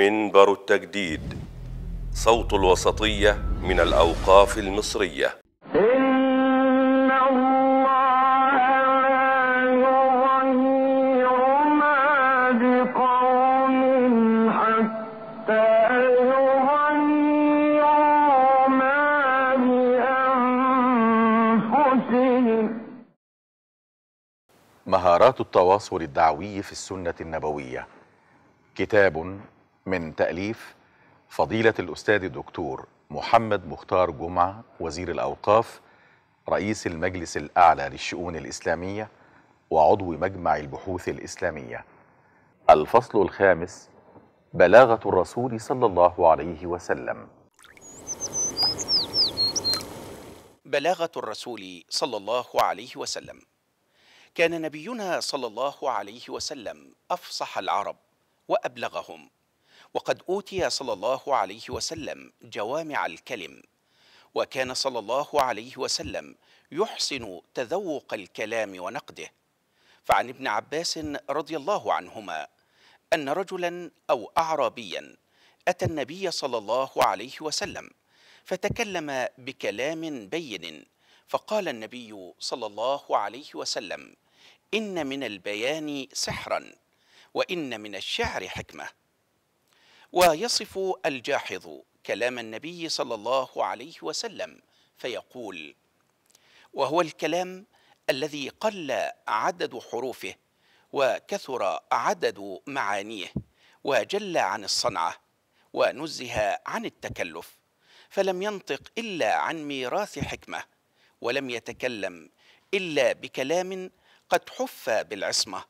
منبر التجديد صوت الوسطية من الأوقاف المصرية مهارات التواصل الدعوي في السنة النبوية كتاب من تأليف فضيلة الأستاذ الدكتور محمد مختار جمعة وزير الأوقاف رئيس المجلس الأعلى للشؤون الإسلامية وعضو مجمع البحوث الإسلامية الفصل الخامس بلاغة الرسول صلى الله عليه وسلم بلاغة الرسول صلى الله عليه وسلم كان نبينا صلى الله عليه وسلم أفصح العرب وأبلغهم وقد أوتي صلى الله عليه وسلم جوامع الكلم وكان صلى الله عليه وسلم يحسن تذوق الكلام ونقده فعن ابن عباس رضي الله عنهما أن رجلا أو أعرابيا أتى النبي صلى الله عليه وسلم فتكلم بكلام بين فقال النبي صلى الله عليه وسلم إن من البيان سحرا وإن من الشعر حكمه ويصف الجاحظ كلام النبي صلى الله عليه وسلم فيقول وهو الكلام الذي قل عدد حروفه وكثر عدد معانيه وجل عن الصنعه ونزه عن التكلف فلم ينطق الا عن ميراث حكمه ولم يتكلم الا بكلام قد حف بالعصمه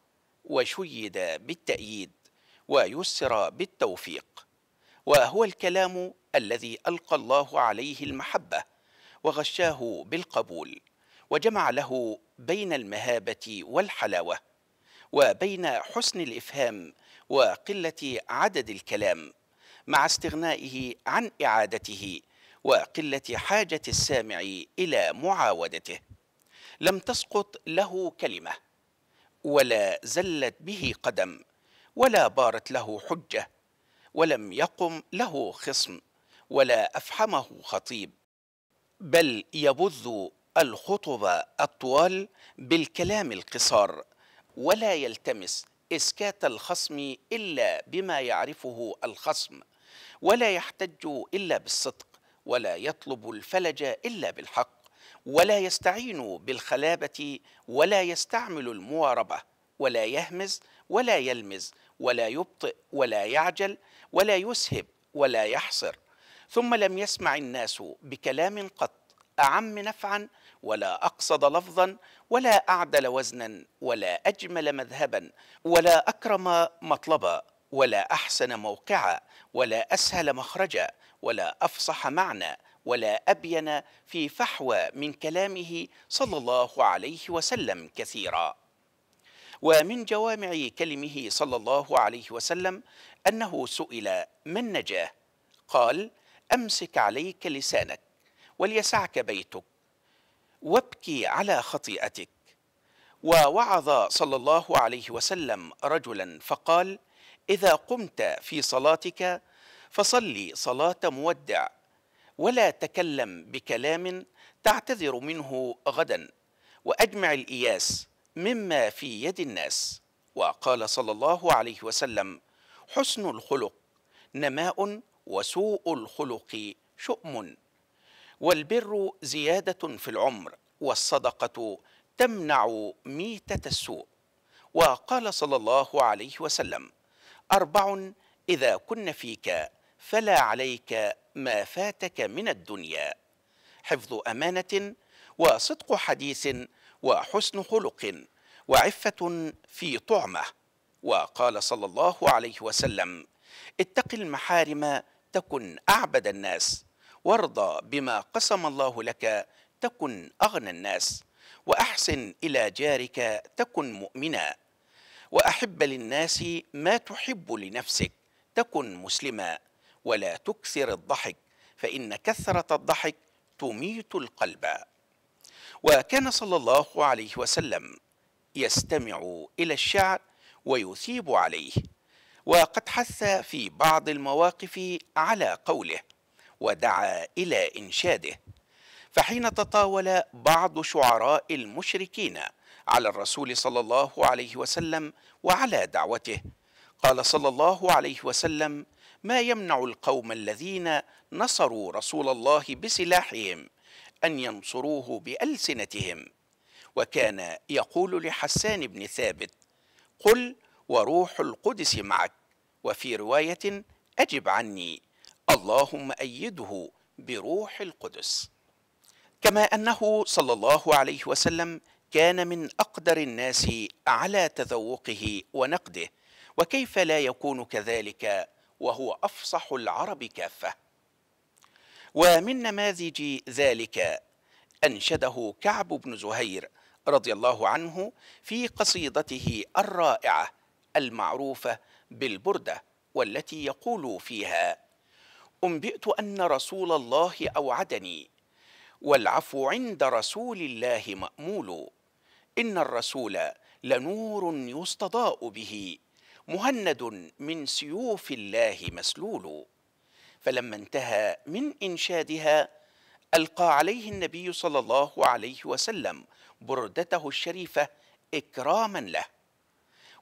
وشيد بالتاييد ويسر بالتوفيق وهو الكلام الذي القى الله عليه المحبه وغشاه بالقبول وجمع له بين المهابه والحلاوه وبين حسن الافهام وقله عدد الكلام مع استغنائه عن اعادته وقله حاجه السامع الى معاودته لم تسقط له كلمه ولا زلت به قدم ولا بارت له حجه ولم يقم له خصم ولا افحمه خطيب بل يبذ الخطب الطوال بالكلام القصار ولا يلتمس اسكات الخصم الا بما يعرفه الخصم ولا يحتج الا بالصدق ولا يطلب الفلج الا بالحق ولا يستعين بالخلابه ولا يستعمل المواربه ولا يهمز ولا يلمز ولا يبطئ ولا يعجل ولا يسهب ولا يحصر ثم لم يسمع الناس بكلام قط اعم نفعا ولا اقصد لفظا ولا اعدل وزنا ولا اجمل مذهبا ولا اكرم مطلبا ولا احسن موقعا ولا اسهل مخرجا ولا افصح معنى ولا ابين في فحوى من كلامه صلى الله عليه وسلم كثيرا ومن جوامع كلمه صلى الله عليه وسلم أنه سئل من نجاه قال أمسك عليك لسانك وليسعك بيتك وابكي على خطيئتك ووعظ صلى الله عليه وسلم رجلا فقال إذا قمت في صلاتك فصل صلاة مودع ولا تكلم بكلام تعتذر منه غدا وأجمع الإياس مما في يد الناس وقال صلى الله عليه وسلم حسن الخلق نماء وسوء الخلق شؤم والبر زياده في العمر والصدقه تمنع ميته السوء وقال صلى الله عليه وسلم اربع اذا كن فيك فلا عليك ما فاتك من الدنيا حفظ امانه وصدق حديث وحسن خلق وعفة في طعمة وقال صلى الله عليه وسلم اتق المحارم تكن أعبد الناس وارضى بما قسم الله لك تكن أغنى الناس وأحسن إلى جارك تكن مؤمنا وأحب للناس ما تحب لنفسك تكن مسلما ولا تكثر الضحك فإن كثرة الضحك تميت القلب وكان صلى الله عليه وسلم يستمع إلى الشعر ويثيب عليه وقد حث في بعض المواقف على قوله ودعا إلى إنشاده فحين تطاول بعض شعراء المشركين على الرسول صلى الله عليه وسلم وعلى دعوته قال صلى الله عليه وسلم ما يمنع القوم الذين نصروا رسول الله بسلاحهم أن ينصروه بألسنتهم وكان يقول لحسان بن ثابت قل وروح القدس معك وفي رواية أجب عني اللهم أيده بروح القدس كما أنه صلى الله عليه وسلم كان من أقدر الناس على تذوقه ونقده وكيف لا يكون كذلك وهو أفصح العرب كافة ومن نماذج ذلك أنشده كعب بن زهير رضي الله عنه في قصيدته الرائعة المعروفة بالبردة والتي يقول فيها أنبئت أن رسول الله أوعدني والعفو عند رسول الله مأمول إن الرسول لنور يستضاء به مهند من سيوف الله مسلول فلما انتهى من إنشادها ألقى عليه النبي صلى الله عليه وسلم بردته الشريفة إكراما له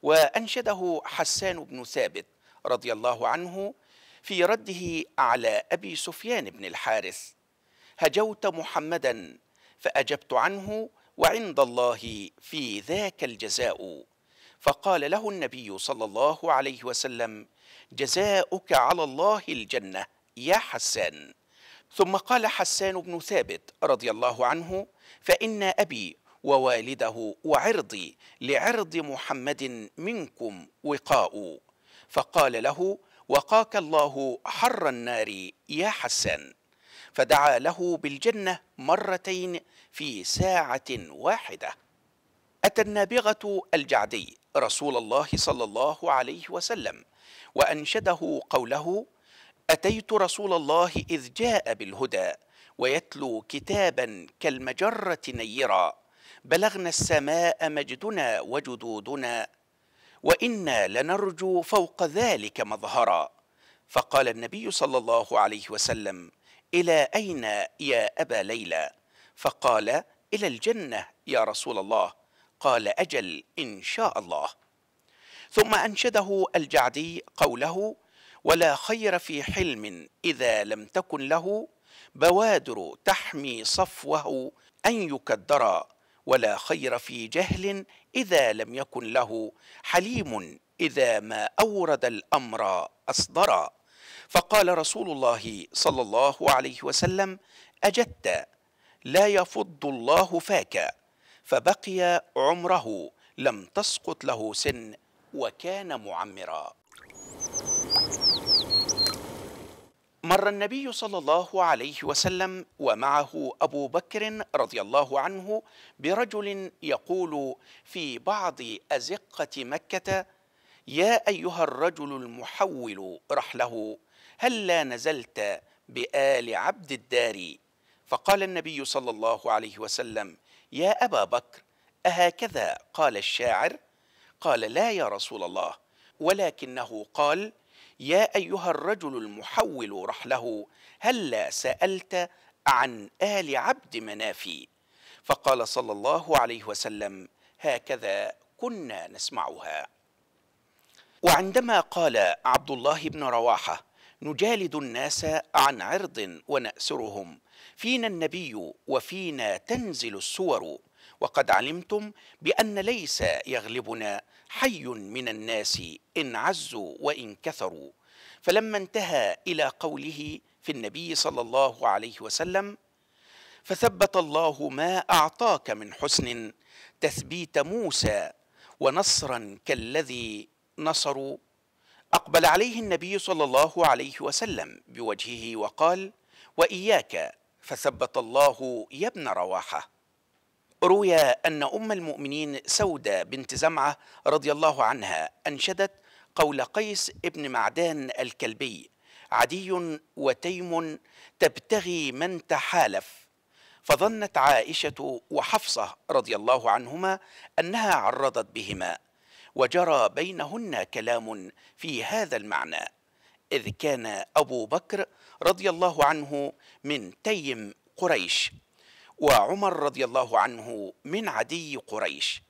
وأنشده حسان بن ثابت رضي الله عنه في رده على أبي سفيان بن الحارث هجوت محمدا فأجبت عنه وعند الله في ذاك الجزاء فقال له النبي صلى الله عليه وسلم جزاؤك على الله الجنة يا حسان ثم قال حسان بن ثابت رضي الله عنه فإن أبي ووالده وعرضي لعرض محمد منكم وقاء فقال له وقاك الله حر النار يا حسان فدعا له بالجنة مرتين في ساعة واحدة أتى النابغة الجعدي رسول الله صلى الله عليه وسلم وانشده قوله اتيت رسول الله اذ جاء بالهدى ويتلو كتابا كالمجره نيرا بلغنا السماء مجدنا وجدودنا وانا لنرجو فوق ذلك مظهرا فقال النبي صلى الله عليه وسلم الى اين يا ابا ليلى فقال الى الجنه يا رسول الله قال اجل ان شاء الله ثم أنشده الجعدي قوله ولا خير في حلم إذا لم تكن له بوادر تحمي صفوه أن يكدر ولا خير في جهل إذا لم يكن له حليم إذا ما أورد الأمر أصدرا فقال رسول الله صلى الله عليه وسلم أجدت لا يفض الله فاك فبقي عمره لم تسقط له سن وكان معمرا مر النبي صلى الله عليه وسلم ومعه ابو بكر رضي الله عنه برجل يقول في بعض ازقه مكه يا ايها الرجل المحول رحله هل لا نزلت بال عبد الدار فقال النبي صلى الله عليه وسلم يا ابا بكر اهكذا قال الشاعر قال لا يا رسول الله ولكنه قال يا ايها الرجل المحول رحله هلا سالت عن ال عبد منافي فقال صلى الله عليه وسلم هكذا كنا نسمعها وعندما قال عبد الله بن رواحه نجالد الناس عن عرض وناسرهم فينا النبي وفينا تنزل السور وقد علمتم بأن ليس يغلبنا حي من الناس إن عزوا وإن كثروا فلما انتهى إلى قوله في النبي صلى الله عليه وسلم فثبت الله ما أعطاك من حسن تثبيت موسى ونصرا كالذي نصروا أقبل عليه النبي صلى الله عليه وسلم بوجهه وقال وإياك فثبت الله يا ابن رواحه روي أن أم المؤمنين سودة بنت زمعة رضي الله عنها أنشدت قول قيس ابن معدان الكلبي عدي وتيم تبتغي من تحالف فظنت عائشة وحفصة رضي الله عنهما أنها عرضت بهما وجرى بينهن كلام في هذا المعنى إذ كان أبو بكر رضي الله عنه من تيم قريش وعمر رضي الله عنه من عدي قريش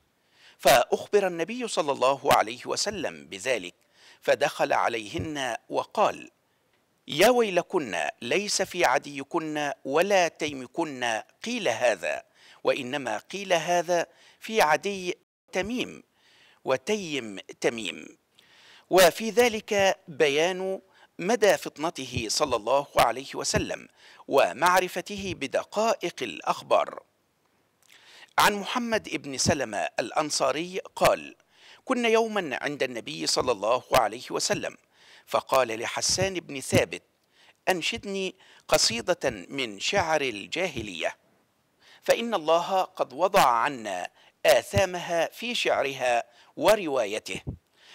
فأخبر النبي صلى الله عليه وسلم بذلك فدخل عليهن وقال يا ويلكن ليس في عديكن ولا تيمكن قيل هذا وإنما قيل هذا في عدي تميم وتيم تميم وفي ذلك بيان مدى فطنته صلى الله عليه وسلم ومعرفته بدقائق الأخبار عن محمد بن سلمة الأنصاري قال كنا يوما عند النبي صلى الله عليه وسلم فقال لحسان بن ثابت أنشدني قصيدة من شعر الجاهلية فإن الله قد وضع عنا آثامها في شعرها وروايته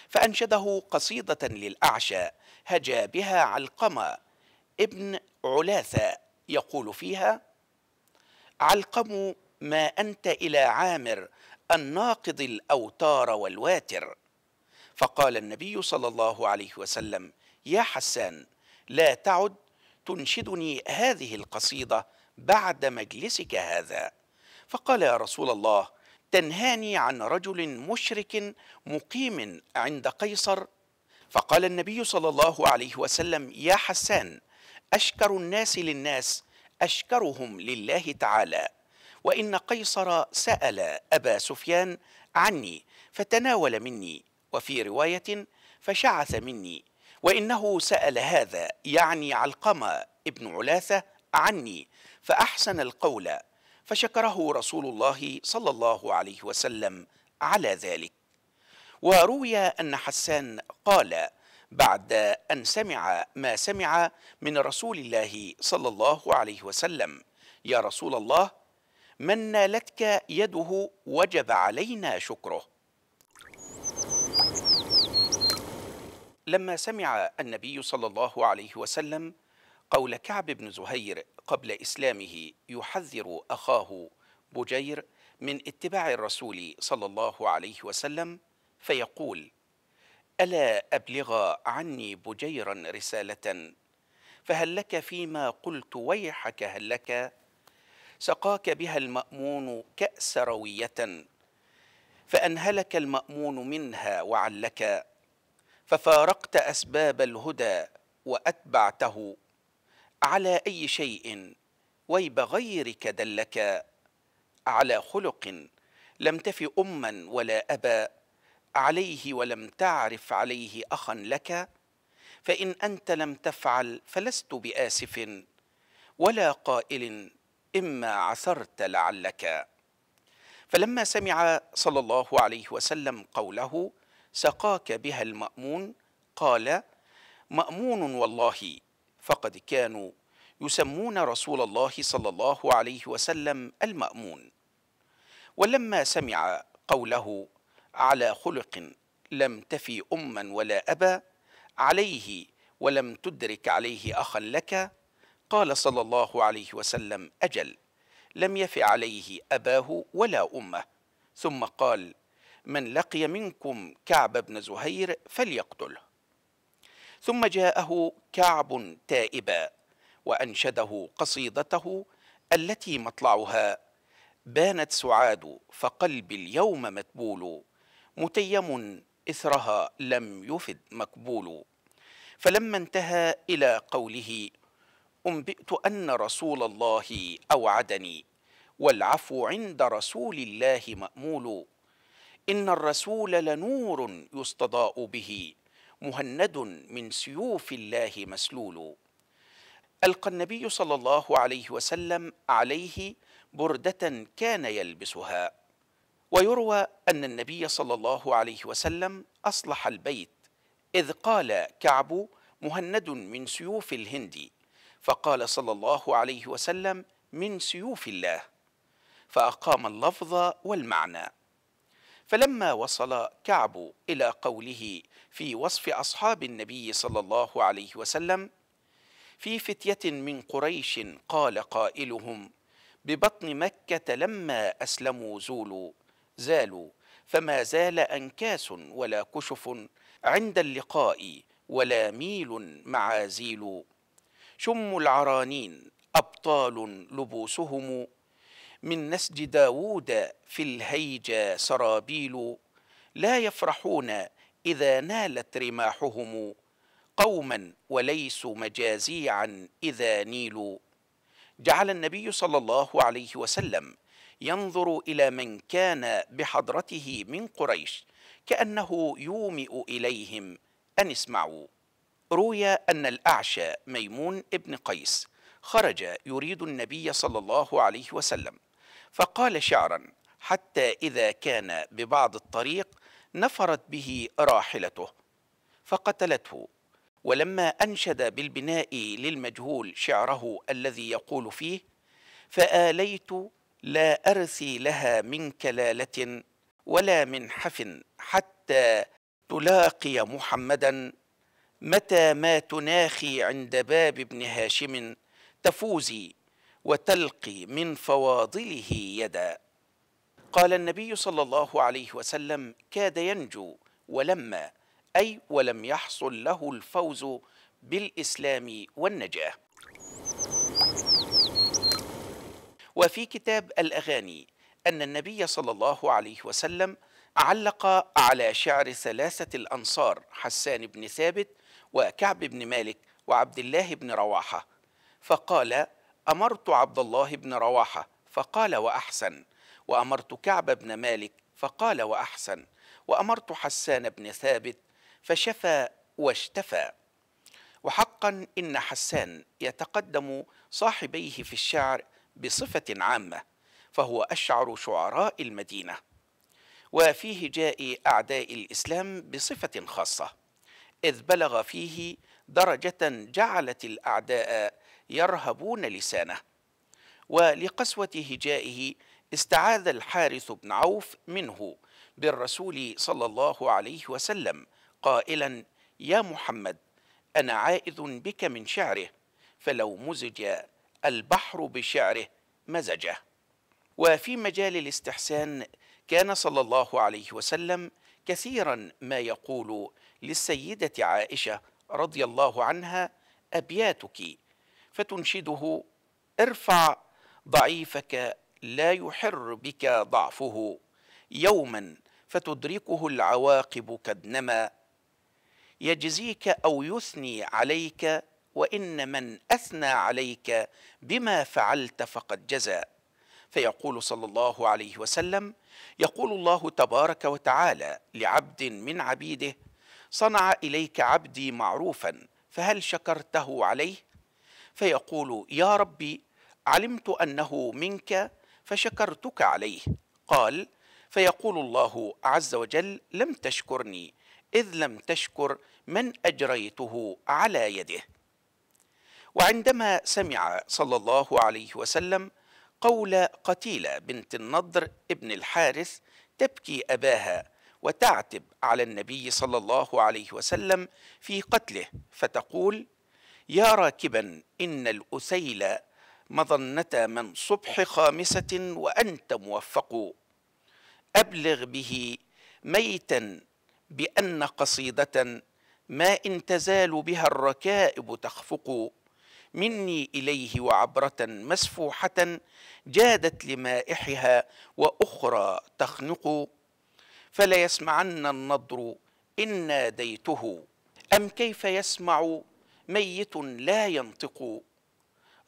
فأنشده قصيدة للأعشى هجا بها علقمة ابن علاثة يقول فيها علقم ما أنت إلى عامر الناقض الأوتار والواتر فقال النبي صلى الله عليه وسلم يا حسان لا تعد تنشدني هذه القصيدة بعد مجلسك هذا فقال يا رسول الله تنهاني عن رجل مشرك مقيم عند قيصر فقال النبي صلى الله عليه وسلم يا حسان أشكر الناس للناس أشكرهم لله تعالى وإن قيصر سأل أبا سفيان عني فتناول مني وفي رواية فشعث مني وإنه سأل هذا يعني علقمة ابن علاثة عني فأحسن القول فشكره رسول الله صلى الله عليه وسلم على ذلك وروي أن حسان قال بعد أن سمع ما سمع من رسول الله صلى الله عليه وسلم يا رسول الله من نالتك يده وجب علينا شكره لما سمع النبي صلى الله عليه وسلم قول كعب بن زهير قبل إسلامه يحذر أخاه بجير من اتباع الرسول صلى الله عليه وسلم فيقول الا ابلغ عني بجيرا رساله فهل لك فيما قلت ويحك هل لك سقاك بها المامون كاس رويه فانهلك المامون منها وعلك ففارقت اسباب الهدى واتبعته على اي شيء ويب غيرك دلك على خلق لم تف اما ولا ابا عليه ولم تعرف عليه اخا لك فان انت لم تفعل فلست باسف ولا قائل اما عثرت لعلك فلما سمع صلى الله عليه وسلم قوله سقاك بها المامون قال مامون والله فقد كانوا يسمون رسول الله صلى الله عليه وسلم المامون ولما سمع قوله على خلق لم تفي أما ولا أبا عليه ولم تدرك عليه أخا لك قال صلى الله عليه وسلم أجل لم يف عليه أباه ولا أمه ثم قال من لقي منكم كعب بن زهير فليقتله ثم جاءه كعب تائبا وأنشده قصيدته التي مطلعها بانت سعاد فقلبي اليوم متبول متيم إثرها لم يفد مكبول فلما انتهى إلى قوله أنبئت أن رسول الله أوعدني والعفو عند رسول الله مأمول إن الرسول لنور يستضاء به مهند من سيوف الله مسلول ألقى النبي صلى الله عليه وسلم عليه بردة كان يلبسها ويروى أن النبي صلى الله عليه وسلم أصلح البيت إذ قال كعب مهند من سيوف الهند فقال صلى الله عليه وسلم من سيوف الله فأقام اللفظ والمعنى فلما وصل كعب إلى قوله في وصف أصحاب النبي صلى الله عليه وسلم في فتية من قريش قال قائلهم ببطن مكة لما أسلموا زولوا زالوا فما زال أنكاس ولا كشف عند اللقاء ولا ميل معازيل شم العرانين أبطال لبوسهم من نسج داوود في الهيجا سرابيل لا يفرحون إذا نالت رماحهم قوما وليسوا مجازيعا إذا نيلوا جعل النبي صلى الله عليه وسلم ينظر الى من كان بحضرته من قريش كانه يومئ اليهم ان اسمعوا روي ان الاعشى ميمون ابن قيس خرج يريد النبي صلى الله عليه وسلم فقال شعرا حتى اذا كان ببعض الطريق نفرت به راحلته فقتلته ولما انشد بالبناء للمجهول شعره الذي يقول فيه فاليت لا أرثي لها من كلالة ولا من حف حتى تلاقي محمدا متى ما تناخي عند باب ابن هاشم تفوزي وتلقي من فواضله يدا قال النبي صلى الله عليه وسلم كاد ينجو ولما اي ولم يحصل له الفوز بالاسلام والنجاه وفي كتاب الأغاني أن النبي صلى الله عليه وسلم علق على شعر ثلاثة الأنصار حسان بن ثابت وكعب بن مالك وعبد الله بن رواحة فقال أمرت عبد الله بن رواحة فقال وأحسن وأمرت كعب بن مالك فقال وأحسن وأمرت حسان بن ثابت فشفى واشتفى وحقا إن حسان يتقدم صاحبيه في الشعر بصفة عامة فهو أشعر شعراء المدينة وفيه جاء أعداء الإسلام بصفة خاصة إذ بلغ فيه درجة جعلت الأعداء يرهبون لسانه ولقسوة هجائه استعاذ الحارث بن عوف منه بالرسول صلى الله عليه وسلم قائلا يا محمد أنا عائذ بك من شعره فلو مزج البحر بشعره مزجه وفي مجال الاستحسان كان صلى الله عليه وسلم كثيرا ما يقول للسيده عائشه رضي الله عنها ابياتك فتنشده ارفع ضعيفك لا يحر بك ضعفه يوما فتدركه العواقب كدنما يجزيك او يثني عليك وان من اثنى عليك بما فعلت فقد جزى فيقول صلى الله عليه وسلم يقول الله تبارك وتعالى لعبد من عبيده صنع اليك عبدي معروفا فهل شكرته عليه فيقول يا ربي علمت انه منك فشكرتك عليه قال فيقول الله عز وجل لم تشكرني اذ لم تشكر من اجريته على يده وعندما سمع صلى الله عليه وسلم قول قتيلة بنت النضر ابن الحارث تبكي أباها وتعتب على النبي صلى الله عليه وسلم في قتله فتقول يا راكبا إن الأسيل مظنة من صبح خامسة وأنت موفق أبلغ به ميتا بأن قصيدة ما إن تزال بها الركائب تخفق مني اليه وعبره مسفوحه جادت لمائحها واخرى تخنق فلا يسمعن النضر ان ناديته ام كيف يسمع ميت لا ينطق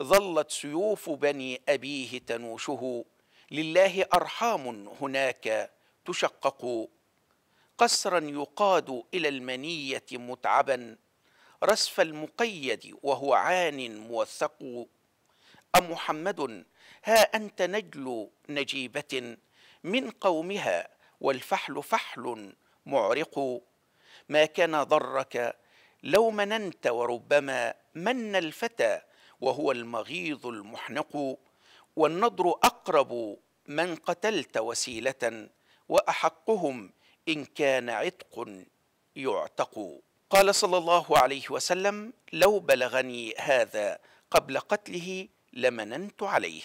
ظلت سيوف بني ابيه تنوشه لله ارحام هناك تشقق قسرا يقاد الى المنيه متعبا رسف المقيد وهو عان موثق أم محمد ها أنت نجل نجيبة من قومها والفحل فحل معرق ما كان ضرك لو مننت وربما من الفتى وهو المغيظ المحنق والنضر أقرب من قتلت وسيلة وأحقهم إن كان عتق يعتق قال صلى الله عليه وسلم لو بلغني هذا قبل قتله لمننت عليه